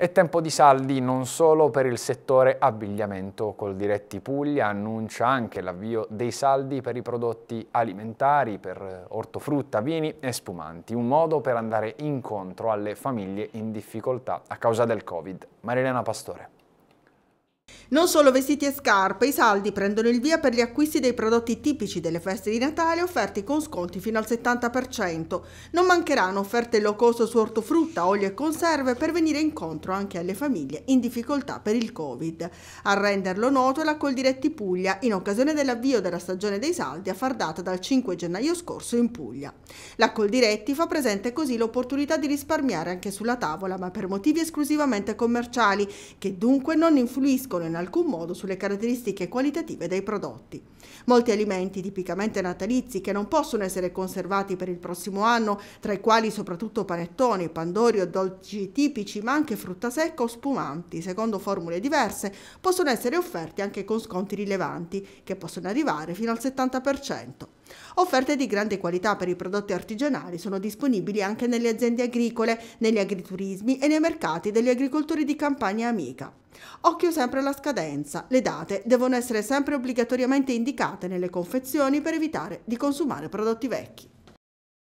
È tempo di saldi non solo per il settore abbigliamento. Col Diretti Puglia annuncia anche l'avvio dei saldi per i prodotti alimentari, per ortofrutta, vini e spumanti, un modo per andare incontro alle famiglie in difficoltà a causa del Covid. Marilena Pastore. Non solo vestiti e scarpe, i saldi prendono il via per gli acquisti dei prodotti tipici delle feste di Natale offerti con sconti fino al 70%. Non mancheranno offerte low cost su ortofrutta, olio e conserve per venire incontro anche alle famiglie in difficoltà per il Covid. A renderlo noto è la Coldiretti Puglia in occasione dell'avvio della stagione dei saldi a far data dal 5 gennaio scorso in Puglia. La Coldiretti fa presente così l'opportunità di risparmiare anche sulla tavola ma per motivi esclusivamente commerciali che dunque non influiscono in alcun modo sulle caratteristiche qualitative dei prodotti. Molti alimenti tipicamente natalizi che non possono essere conservati per il prossimo anno, tra i quali soprattutto panettoni, pandori o dolci tipici, ma anche frutta secca o spumanti, secondo formule diverse, possono essere offerti anche con sconti rilevanti, che possono arrivare fino al 70%. Offerte di grande qualità per i prodotti artigianali sono disponibili anche nelle aziende agricole, negli agriturismi e nei mercati degli agricoltori di campagna amica. Occhio sempre alla scadenza, le date devono essere sempre obbligatoriamente indicate nelle confezioni per evitare di consumare prodotti vecchi.